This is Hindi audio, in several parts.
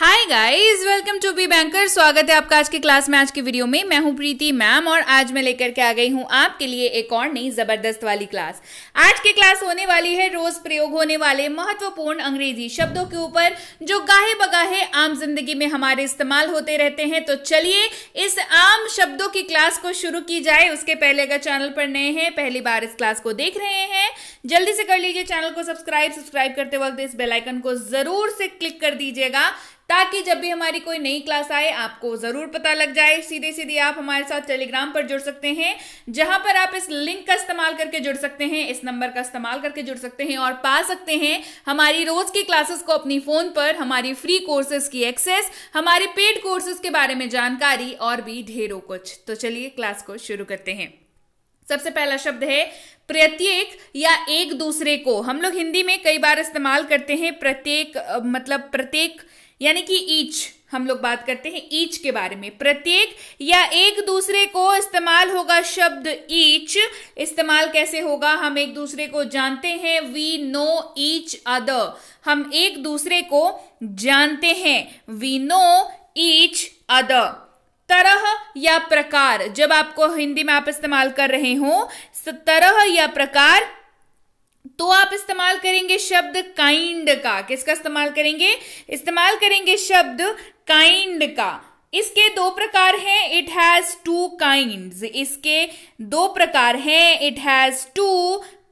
Hi, guys welcome to Be Banker स्वागत है आपका आज की क्लास में आज की वीडियो में मैं हूं प्रीति मैम और आज मैं लेकर के आ गई हूं आपके लिए एक और नई जबरदस्त वाली क्लास आज की क्लास होने वाली है रोज प्रयोग होने वाले महत्वपूर्ण अंग्रेजी शब्दों के ऊपर जो गाहे बगाहे आम जिंदगी में हमारे इस्तेमाल होते रहते हैं तो चलिए इस आम शब्दों की क्लास को शुरू की जाए उसके पहले अगर चैनल पर नए हैं पहली बार इस क्लास को देख रहे हैं जल्दी से कर लीजिए चैनल को सब्सक्राइब सब्सक्राइब करते वक्त इस बेलाइकन को जरूर से क्लिक कर दीजिएगा ताकि ताकि जब भी हमारी कोई नई क्लास आए आपको ज़रूर पता लग जाए सीधे सीधे आप हमारे साथ टेलीग्राम पर जुड़ सकते हैं जहां पर आप इस लिंक का इस्तेमाल करके जुड़ सकते हैं इस नंबर का इस्तेमाल करके जुड़ सकते हैं और पा सकते हैं हमारी रोज़ की क्लासेस को अपनी फ़ोन पर हमारी फ्री कोर्सेज की एक्सेस हमारे पेड कोर्सेज के बारे में जानकारी और भी ढेरों कुछ तो चलिए क्लास को शुरू करते हैं सबसे पहला शब्द है प्रत्येक या एक दूसरे को हम लोग हिंदी में कई बार इस्तेमाल करते हैं प्रत्येक मतलब प्रत्येक यानी कि ईच हम लोग बात करते हैं ईच के बारे में प्रत्येक या एक दूसरे को इस्तेमाल होगा शब्द ईच इस्तेमाल कैसे होगा हम एक दूसरे को जानते हैं वी नो ईच अदर हम एक दूसरे को जानते हैं वी नो ईच अदर तरह या प्रकार जब आपको हिंदी में आप इस्तेमाल कर रहे हो तरह या प्रकार तो आप इस्तेमाल करेंगे शब्द काइंड का किसका इस्तेमाल करेंगे इस्तेमाल करेंगे शब्द काइंड का इसके दो प्रकार हैं इट हैज टू काइंड इसके दो प्रकार हैं इट हैज टू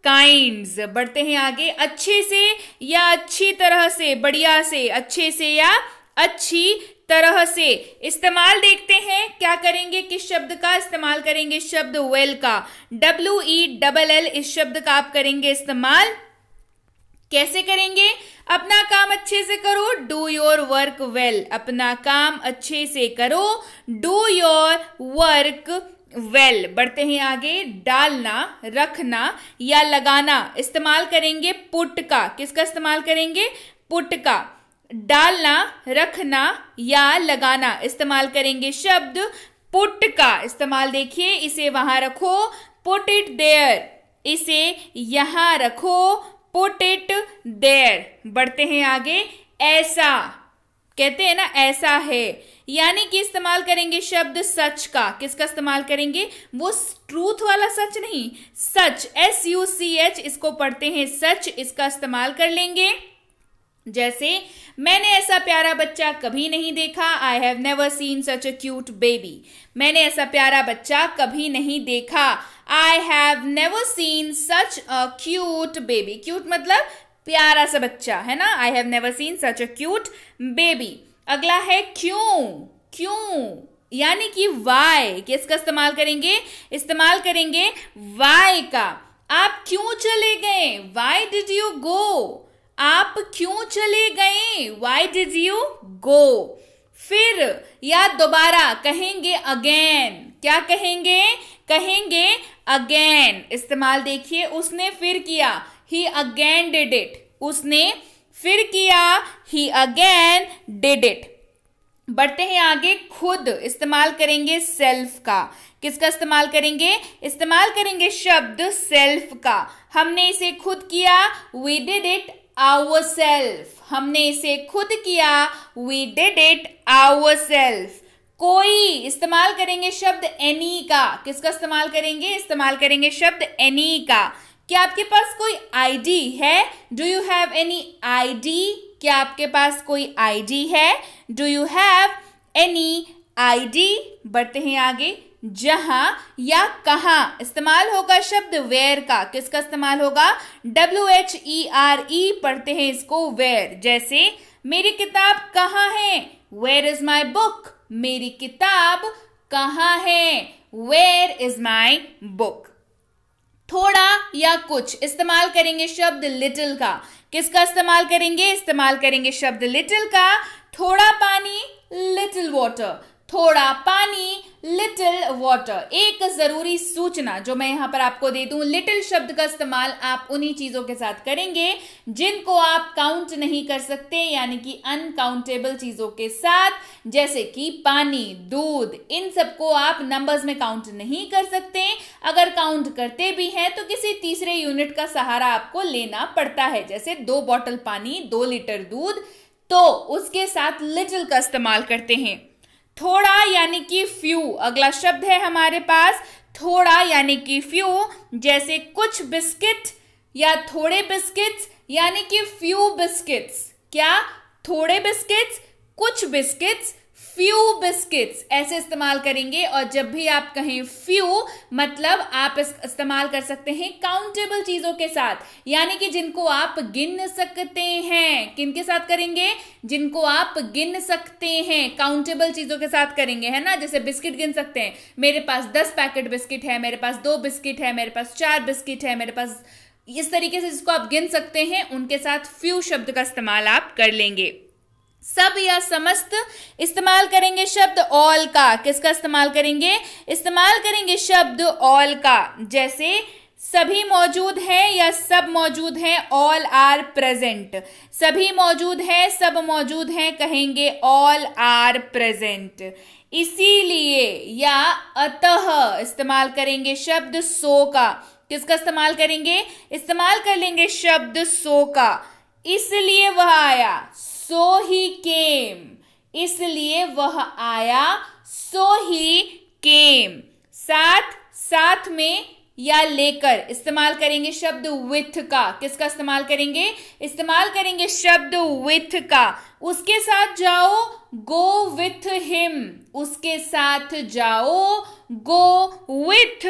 काइंड बढ़ते हैं आगे अच्छे से या अच्छी तरह से बढ़िया से अच्छे से या अच्छी तरह से इस्तेमाल देखते हैं क्या करेंगे किस शब्द का इस्तेमाल करेंगे शब्द वेल का डब्ल्यू ई डबल एल इस शब्द का आप करेंगे इस्तेमाल कैसे करेंगे अपना काम अच्छे से करो डू योर वर्क वेल अपना काम अच्छे से करो do your work well well, बढ़ते हैं आगे डालना रखना या लगाना इस्तेमाल करेंगे पुट का किसका इस्तेमाल करेंगे पुट का डालना रखना या लगाना इस्तेमाल करेंगे शब्द पुट का इस्तेमाल देखिए इसे वहां रखो पुट इट देयर इसे यहां रखो पुट इट देयर बढ़ते हैं आगे ऐसा कहते हैं ना ऐसा है यानी कि इस्तेमाल करेंगे शब्द सच का किसका इस्तेमाल करेंगे वो ट्रूथ वाला सच नहीं such S U C H इसको पढ़ते हैं सच इसका इस्तेमाल कर लेंगे जैसे मैंने ऐसा प्यारा बच्चा कभी नहीं देखा I have never seen such a cute baby मैंने ऐसा प्यारा बच्चा कभी नहीं देखा I have never seen such a cute baby cute मतलब प्यारा सा बच्चा है ना I have never seen such a cute baby अगला है क्यों क्यों यानी कि वाई किसका इस्तेमाल करेंगे इस्तेमाल करेंगे वाई का आप क्यों चले गए वाई डिड यू गो आप क्यों चले गए वाई डिज यू गो फिर या दोबारा कहेंगे अगेन क्या कहेंगे कहेंगे अगेन इस्तेमाल देखिए उसने फिर किया ही अगेन डिड इट उसने फिर किया ही अगेन डिड इट बढ़ते हैं आगे खुद इस्तेमाल करेंगे सेल्फ का किसका इस्तेमाल करेंगे इस्तेमाल करेंगे शब्द सेल्फ का हमने इसे खुद किया we did it our self हमने इसे खुद किया we did it our self कोई इस्तेमाल करेंगे शब्द एनी का किसका इस्तेमाल करेंगे इस्तेमाल करेंगे शब्द एनी का क्या आपके पास कोई आईडी है do you have any ID क्या आपके पास कोई आईडी है do you have any ID बढ़ते हैं आगे जहां या कहा इस्तेमाल होगा शब्द वेयर का किसका इस्तेमाल होगा W H E R E पढ़ते हैं इसको वेयर जैसे मेरी किताब कहाँ है वेयर इज माई बुक मेरी किताब कहाँ है वेयर इज माई बुक थोड़ा या कुछ इस्तेमाल करेंगे शब्द लिटिल का किसका इस्तेमाल करेंगे इस्तेमाल करेंगे शब्द लिटिल का थोड़ा पानी लिटिल वॉटर थोड़ा पानी लिटिल वाटर एक जरूरी सूचना जो मैं यहां पर आपको दे दूं लिटिल शब्द का इस्तेमाल आप उन्हीं चीजों के साथ करेंगे जिनको आप काउंट नहीं कर सकते यानी कि अनकाउंटेबल चीजों के साथ जैसे कि पानी दूध इन सबको आप नंबर्स में काउंट नहीं कर सकते अगर काउंट करते भी हैं तो किसी तीसरे यूनिट का सहारा आपको लेना पड़ता है जैसे दो बॉटल पानी दो लीटर दूध तो उसके साथ लिटिल का इस्तेमाल करते हैं थोड़ा यानी कि फ्यू अगला शब्द है हमारे पास थोड़ा यानी कि फ्यू जैसे कुछ बिस्किट या थोड़े बिस्किट्स यानी कि फ्यू बिस्किट्स क्या थोड़े बिस्किट्स कुछ बिस्किट्स फ्यू बिस्किट्स ऐसे इस्तेमाल करेंगे और जब भी आप कहें फ्यू मतलब आप इस इस्तेमाल कर सकते हैं काउंटेबल चीजों के साथ यानी कि जिनको आप गिन सकते हैं किन के साथ करेंगे जिनको आप गिन सकते हैं काउंटेबल चीजों के साथ करेंगे है ना जैसे बिस्किट गिन सकते हैं मेरे पास दस पैकेट बिस्किट है मेरे पास दो बिस्किट है मेरे पास चार बिस्किट है मेरे पास इस तरीके से जिसको आप गिन सकते हैं उनके साथ फ्यू शब्द का इस्तेमाल आप कर लेंगे सब या समस्त इस्तेमाल करेंगे शब्द ऑल का किसका इस्तेमाल करेंगे इस्तेमाल करेंगे शब्द ऑल का जैसे सभी मौजूद हैं या सब मौजूद हैं ऑल आर प्रेजेंट सभी मौजूद हैं सब मौजूद हैं कहेंगे ऑल आर प्रेजेंट इसीलिए या अतः इस्तेमाल करेंगे शब्द सो का किसका इस्तेमाल करेंगे इस्तेमाल कर लेंगे शब्द सो का इसलिए वह आया सो ही केम इसलिए वह आया सो ही केम साथ साथ में या लेकर इस्तेमाल करेंगे शब्द विथ का किसका इस्तेमाल करेंगे इस्तेमाल करेंगे शब्द विथ का उसके साथ जाओ गो विथ हिम उसके साथ जाओ गो विथ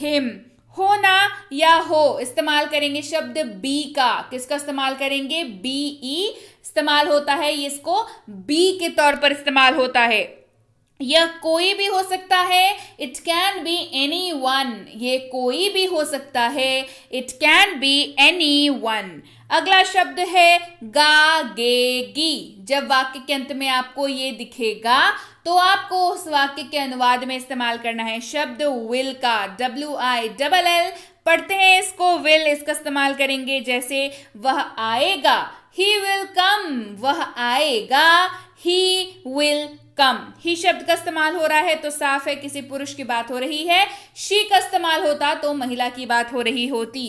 हिम होना या हो इस्तेमाल करेंगे शब्द बी का किसका इस्तेमाल करेंगे बी ई इस्तेमाल होता है इसको बी के तौर पर इस्तेमाल होता है यह कोई भी हो सकता है it can be any one ये कोई भी हो सकता है it can be any one अगला शब्द है गागेगी जब वाक्य के अंत में आपको ये दिखेगा तो आपको उस वाक्य के अनुवाद में इस्तेमाल करना है शब्द विल का डब्ल्यू आई डबल एल पढ़ते हैं इसको विल इसका इस्तेमाल करेंगे जैसे वह आएगा ही विल कम वह आएगा ही विल कम ही शब्द का इस्तेमाल हो रहा है तो साफ है किसी पुरुष की बात हो रही है शी का इस्तेमाल होता तो महिला की बात हो रही होती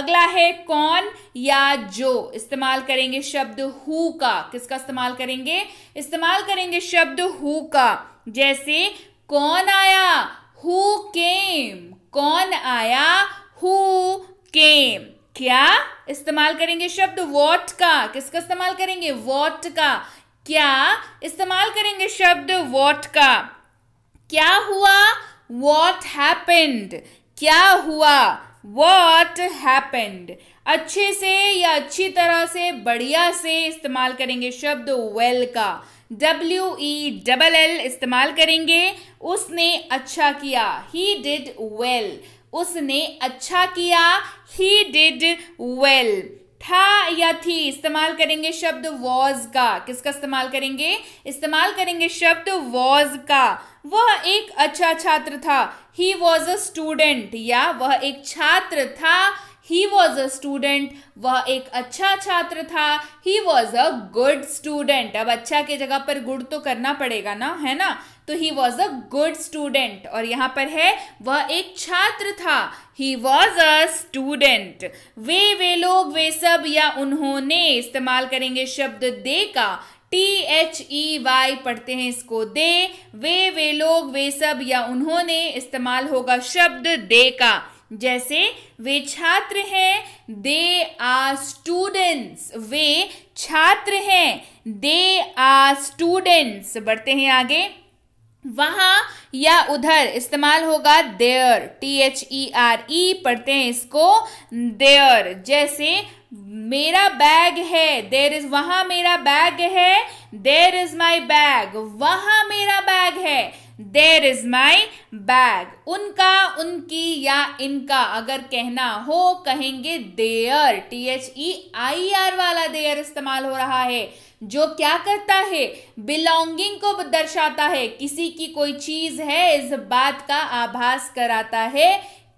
अगला है कौन या जो इस्तेमाल करेंगे शब्द हु का किसका इस्तेमाल करेंगे इस्तेमाल करेंगे शब्द हु का जैसे कौन आया हु केम कौन आया हु केम क्या इस्तेमाल करेंगे शब्द वॉट का किसका इस्तेमाल करेंगे वॉट का क्या इस्तेमाल करेंगे शब्द वॉट का क्या हुआ वॉट हैपेंड क्या हुआ वॉट हैपेंड अच्छे से या अच्छी तरह से बढ़िया से इस्तेमाल करेंगे शब्द वेल का डब्ल्यू ई डबल एल इस्तेमाल करेंगे उसने अच्छा किया ही डिड वेल उसने अच्छा किया ही डिड वेल था या थी इस्तेमाल करेंगे शब्द वॉज का किसका इस्तेमाल करेंगे इस्तेमाल करेंगे शब्द वॉज का वह एक अच्छा छात्र था ही वॉज अ स्टूडेंट या वह एक छात्र था ही वॉज अ स्टूडेंट वह एक अच्छा छात्र था he was a good student अब अच्छा के जगह पर गुड तो करना पड़ेगा ना है ना तो he was a good student और यहां पर है वह एक छात्र था ही वॉज अ स्टूडेंट वे वे लोग वे सब या उन्होंने इस्तेमाल करेंगे शब्द दे का टी एच ई वाई पढ़ते हैं इसको दे वे वे लोग वे सब या उन्होंने इस्तेमाल होगा शब्द दे का जैसे वे छात्र हैं दे आर स्टूडेंट्स वे छात्र हैं दे आर स्टूडेंट्स बढ़ते हैं आगे वहां या उधर इस्तेमाल होगा there T H E R E पढ़ते हैं इसको देअर जैसे मेरा बैग है देर इज वहां मेरा बैग है देर इज माई बैग वहां मेरा बैग है देर इज माई बैग उनका उनकी या इनका अगर कहना हो कहेंगे their T H E I R वाला देयर इस्तेमाल हो रहा है जो क्या करता है बिलोंगिंग को दर्शाता है किसी की कोई चीज है इस बात का आभास कराता है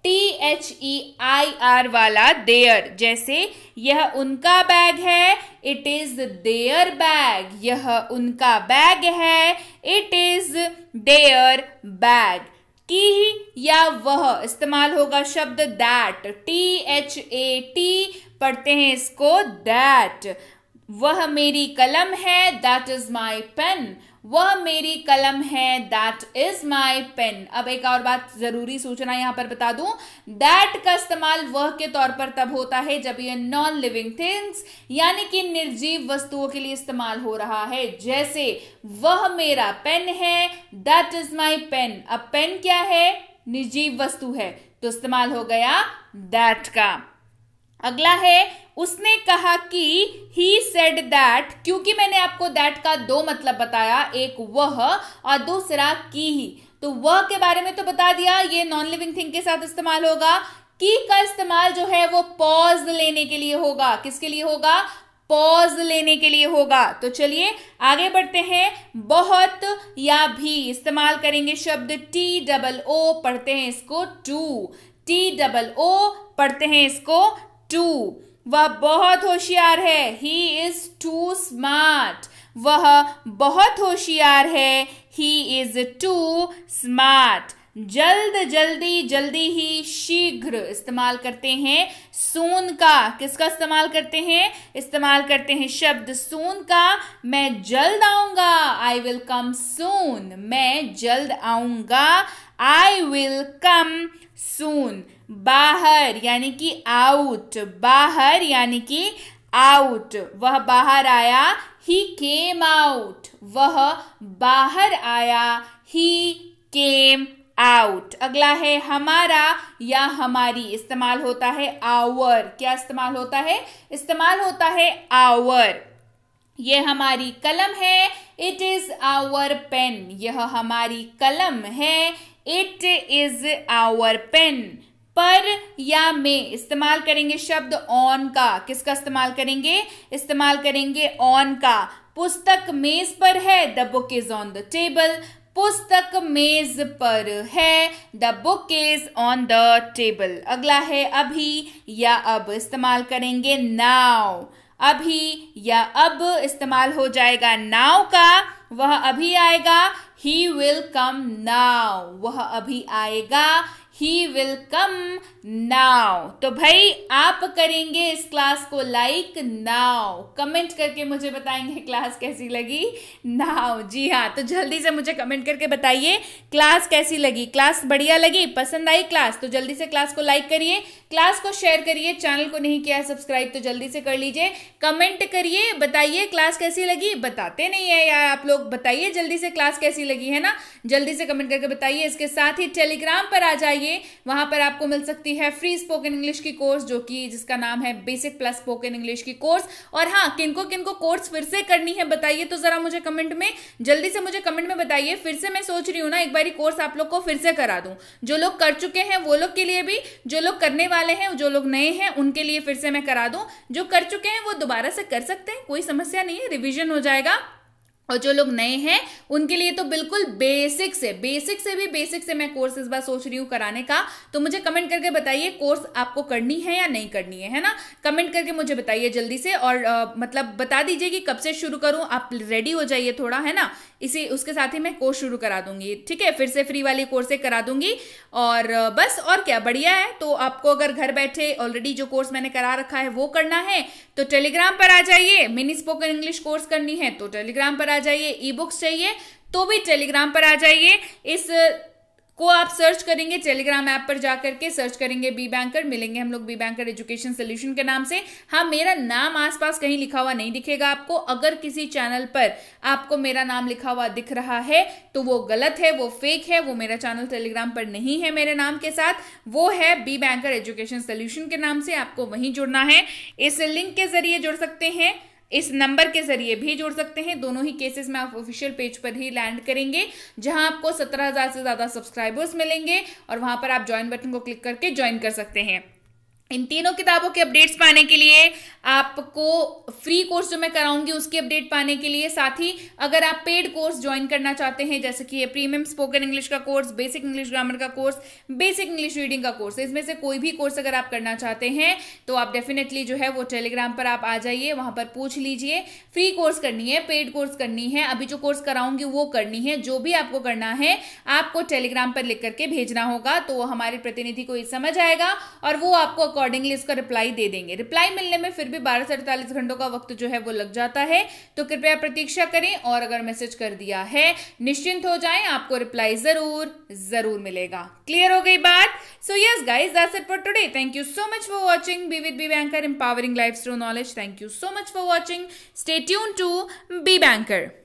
T H E I R वाला देयर जैसे यह उनका बैग है इट इज देयर बैग यह उनका बैग है इट इज देयर बैग की या वह इस्तेमाल होगा शब्द that T H A T पढ़ते हैं इसको दैट वह मेरी कलम है दैट इज माई पेन वह मेरी कलम है दैट इज माई पेन अब एक और बात जरूरी सूचना यहां पर बता दूं दैट का इस्तेमाल वह के तौर पर तब होता है जब यह नॉन लिविंग थिंग्स यानी कि निर्जीव वस्तुओं के लिए इस्तेमाल हो रहा है जैसे वह मेरा पेन है दैट इज माई पेन अब पेन क्या है निर्जीव वस्तु है तो इस्तेमाल हो गया दैट का अगला है उसने कहा कि ही सेड दैट क्योंकि मैंने आपको दैट का दो मतलब बताया एक वह और दूसरा की ही तो वह के बारे में तो बता दिया ये नॉन लिविंग थिंग के साथ इस्तेमाल होगा की का इस्तेमाल जो है वो पॉज लेने के लिए होगा किसके लिए होगा पॉज लेने के लिए होगा तो चलिए आगे बढ़ते हैं बहुत या भी इस्तेमाल करेंगे शब्द टी डबल ओ पढ़ते हैं इसको टू टी डबल ओ पढ़ते हैं इसको टू वह बहुत होशियार है ही इज टू स्मार्ट वह बहुत होशियार है ही इज टू स्मार्ट जल्द जल्दी जल्दी ही शीघ्र इस्तेमाल करते हैं सून का किसका इस्तेमाल करते हैं इस्तेमाल करते हैं शब्द सून का मैं जल्द आऊंगा आई विल कम सून मैं जल्द आऊंगा आई विल कम सून बाहर यानी कि आउट बाहर यानी कि आउट वह बाहर आया ही केम आउट वह बाहर आया ही केम आउट अगला है हमारा या हमारी इस्तेमाल होता है आवर क्या इस्तेमाल होता है इस्तेमाल होता है आवर यह हमारी कलम है इट इज आवर पेन यह हमारी कलम है इट इज आवर पेन पर या में इस्तेमाल करेंगे शब्द ऑन का किसका इस्तेमाल करेंगे इस्तेमाल करेंगे ऑन का पुस्तक मेज पर है the book is on the table पुस्तक मेज पर है the book is on the table अगला है अभी या अब इस्तेमाल करेंगे नाव अभी या अब इस्तेमाल हो जाएगा नाव का वह अभी आएगा ही विल कम नाव वह अभी आएगा ही विल कम नाउ तो भाई आप करेंगे इस क्लास को लाइक नाउ कमेंट करके मुझे बताएंगे क्लास कैसी लगी नाउ जी हाँ तो जल्दी से मुझे कमेंट करके बताइए क्लास कैसी लगी क्लास बढ़िया लगी पसंद आई क्लास तो जल्दी से क्लास को लाइक करिए क्लास को शेयर करिए चैनल को नहीं किया सब्सक्राइब तो जल्दी से कर लीजिए कमेंट करिए बताइए क्लास कैसी लगी बताते नहीं है यार आप लोग बताइए जल्दी से क्लास कैसी लगी है ना जल्दी से कमेंट करके बताइए इसके साथ ही टेलीग्राम पर आ जाइए जाइए वहां पर आपको मिल सकती है फ्री स्पोकन इंग्लिश की कोर्स जो कि जिसका नाम है बेसिक प्लस स्पोकन इंग्लिश की कोर्स और हाँ किनको किनको कोर्स फिर से करनी है बताइए तो ज़रा मुझे कमेंट में जल्दी से मुझे कमेंट में बताइए फिर से मैं सोच रही हूँ ना एक बार कोर्स आप लोग को फिर से करा दूँ जो लोग कर चुके हैं वो लोग के लिए भी जो लोग करने वाले हैं जो लोग नए हैं उनके लिए फिर से मैं करा दूँ जो कर चुके हैं वो दोबारा से कर सकते हैं कोई समस्या नहीं है रिविजन हो जाएगा और जो लोग नए हैं उनके लिए तो बिल्कुल बेसिक से बेसिक से भी बेसिक से मैं कोर्स इस बार सोच रही हूँ कराने का तो मुझे कमेंट करके बताइए कोर्स आपको करनी है या नहीं करनी है है ना कमेंट करके मुझे बताइए जल्दी से और आ, मतलब बता दीजिए कि कब से शुरू करूँ आप रेडी हो जाइए थोड़ा है ना इसी उसके साथ ही मैं कोर्स शुरू करा दूंगी ठीक है फिर से फ्री वाली कोर्सें करा दूंगी और बस और क्या बढ़िया है तो आपको अगर घर बैठे ऑलरेडी जो कोर्स मैंने करा रखा है वो करना है तो टेलीग्राम पर आ जाइए मिनी स्पोकन इंग्लिश कोर्स करनी है तो टेलीग्राम पर आ आ जाइए ई बुक्स चाहिए तो भी टेलीग्राम पर आ जाइए इस को आप सर्च करेंगे टेलीग्राम ऐप पर जाकर के सर्च करेंगे बी बैंकर मिलेंगे हम लोग बी बैंकर एजुकेशन सोल्यूशन के नाम से हाँ मेरा नाम आसपास कहीं लिखा हुआ नहीं दिखेगा आपको अगर किसी चैनल पर आपको मेरा नाम लिखा हुआ दिख रहा है तो वो गलत है वो फेक है वो मेरा चैनल टेलीग्राम पर नहीं है मेरे नाम के साथ वो है बी बैंकर एजुकेशन सोल्यूशन के नाम से आपको वहीं जुड़ना है इस लिंक के जरिए जुड़ सकते हैं इस नंबर के जरिए भी जुड़ सकते हैं दोनों ही केसेस में आप ऑफिशियल पेज पर ही लैंड करेंगे जहां आपको सत्रह हजार से ज़्यादा सब्सक्राइबर्स मिलेंगे और वहां पर आप ज्वाइन बटन को क्लिक करके ज्वाइन कर सकते हैं इन तीनों किताबों के अपडेट्स पाने के लिए आपको फ्री कोर्स जो मैं कराऊंगी उसकी अपडेट पाने के लिए साथ ही अगर आप पेड कोर्स ज्वाइन करना चाहते हैं जैसे कि ये प्रीमियम स्पोकन इंग्लिश का कोर्स बेसिक इंग्लिश ग्रामर का कोर्स बेसिक इंग्लिश रीडिंग का कोर्स इसमें से कोई भी कोर्स अगर आप करना चाहते हैं तो आप डेफिनेटली जो है वो टेलीग्राम पर आप आ जाइए वहां पर पूछ लीजिए फ्री कोर्स करनी है पेड कोर्स करनी है अभी जो कोर्स कराऊंगी वो करनी है जो भी आपको करना है आपको टेलीग्राम पर लिख करके भेजना होगा तो हमारे प्रतिनिधि को ये समझ आएगा और वो आपको अकॉर्डिंगली इसका रिप्लाई दे देंगे रिप्लाई मिलने में फिर भी बारह से अड़तालीस घंटों का वक्त जो है वो लग जाता है तो कृपया प्रतीक्षा करें और अगर मैसेज कर दिया है निश्चिंत हो जाएं आपको रिप्लाई जरूर जरूर मिलेगा क्लियर हो गई बात so yes guys that's it for today thank you so much for watching be with Be Banker empowering life through knowledge thank you so much for watching stay tune to Be banker